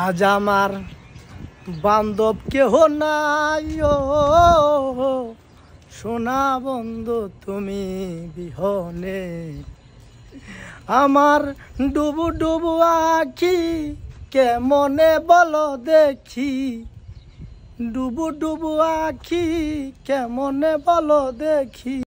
হাজামার বান্ধব কেহ নাই সোনা বন্ধু তুমি বিহনে আমার ডুবু ডুবু আখি কে মনে বলো দেখি ডুবু ডুবু আখি মনে বলো দেখি